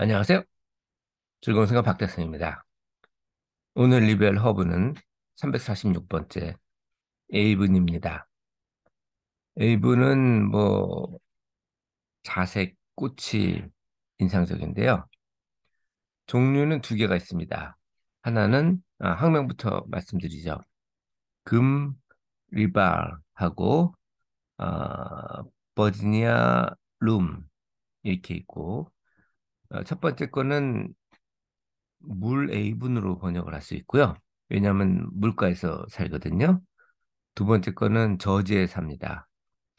안녕하세요. 즐거운 생각 박대성입니다 오늘 리뷰할 허브는 346번째 에이븐입니다. 에이븐은 뭐 자색 꽃이 인상적인데요. 종류는 두 개가 있습니다. 하나는 아, 학명부터 말씀드리죠. 금 리발하고 어, 아, 버지니아 룸 이렇게 있고 어, 첫 번째 거는 물 A분으로 번역을 할 수 있고요. 왜냐하면 물가에서 살거든요. 두 번째 거는 저지에 삽니다.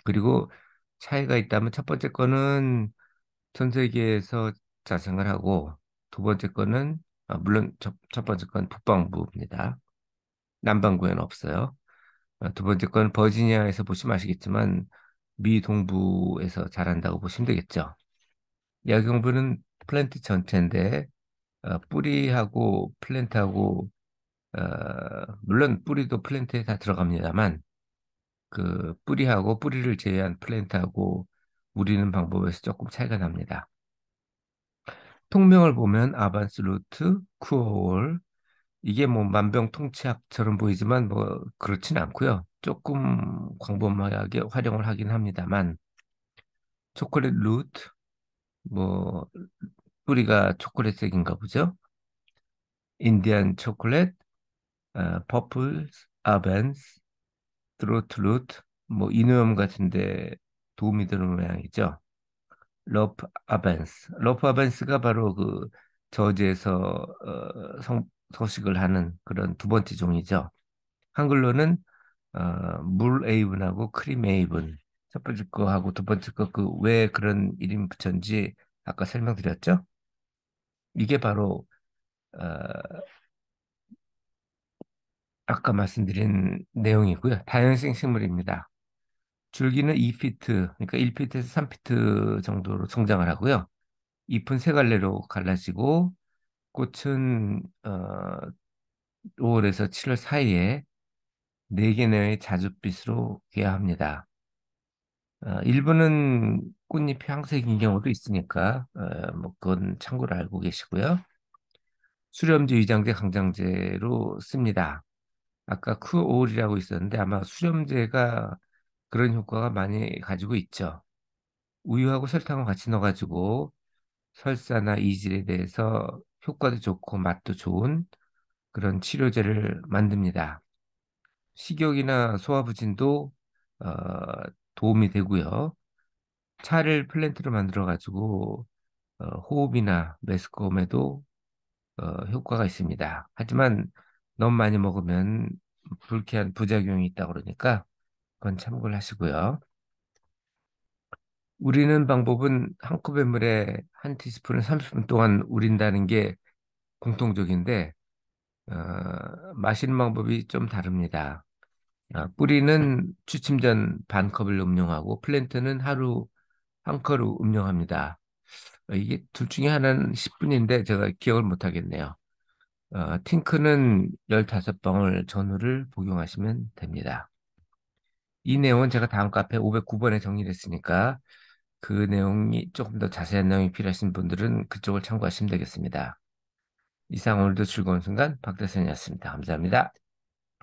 그리고 차이가 있다면 첫 번째 거는 전 세계에서 자생을 하고 두 번째 거는 아, 물론 첫, 첫 번째 건 북방부입니다. 남방구에는 없어요. 아, 두 번째 건 버지니아에서 보시면 아시겠지만 미 동부에서 자란다고 보시면 되겠죠. 야경부는 플랜트 전체인데 어, 뿌리하고 플랜트하고 어, 물론 뿌리도 플랜트에 다 들어갑니다만 그 뿌리하고 뿌리를 제외한 플랜트하고 우리는 방법에서 조금 차이가 납니다. 통명을 보면 아반스 루트, 쿠어올 이게 뭐 만병통치약처럼 보이지만 뭐 그렇진 않고요. 조금 광범하게 활용을 하긴 합니다만 초콜릿 루트, 뭐 뿌리가 초콜릿색인가 보죠. 인디안 초콜릿, 어, 퍼플 아벤스, 트로트루트, 뭐 인후염 같은데 도움이 되는 모양이죠. 러프 아벤스. 러프 아벤스가 바로 그 저지에서 어, 성, 서식을 하는 그런 두 번째 종이죠. 한글로는 어, 물 에이븐하고 크림 에이븐 첫 번째 거하고 두 번째 거 그 왜 그런 이름 붙였는지 아까 설명드렸죠? 이게 바로 어, 아까 말씀드린 내용이고요. 다연생 식물입니다. 줄기는 2피트, 그러니까 1피트에서 3피트 정도로 성장을 하고요. 잎은 세 갈래로 갈라지고 꽃은 어, 5월에서 7월 사이에 4개 내의 자줏빛으로 개화합니다. 어, 일부는 꽃잎이 항색인 경우도 있으니까 어, 뭐 그건 참고로 알고 계시고요. 수렴제, 위장제, 강장제로 씁니다. 아까 크올이라고 있었는데 아마 수렴제가 그런 효과가 많이 가지고 있죠. 우유하고 설탕을 같이 넣어가지고 설사나 이질에 대해서 효과도 좋고 맛도 좋은 그런 치료제를 만듭니다. 식욕이나 소화부진도 어, 도움이 되고요. 차를 플랜트로 만들어 가지고 어, 호흡이나 메스꺼움에도 어, 효과가 있습니다. 하지만 너무 많이 먹으면 불쾌한 부작용이 있다 그러니까 그건 참고를 하시고요. 우리는 방법은 한 컵의 물에 한 티스푼을 30분 동안 우린다는 게 공통적인데 어, 마시는 방법이 좀 다릅니다. 아, 뿌리는 취침 전 반 컵을 음용하고 플랜트는 하루 한 컵을 음용합니다. 어, 이게 둘 중에 하나는 10분인데 제가 기억을 못 하겠네요. 어, 팅크는 15방울 전후를 복용하시면 됩니다. 이 내용은 제가 다음 카페 509번에 정리 했으니까 그 내용이 조금 더 자세한 내용이 필요하신 분들은 그쪽을 참고하시면 되겠습니다. 이상 오늘도 즐거운 순간 박대선이었습니다. 감사합니다.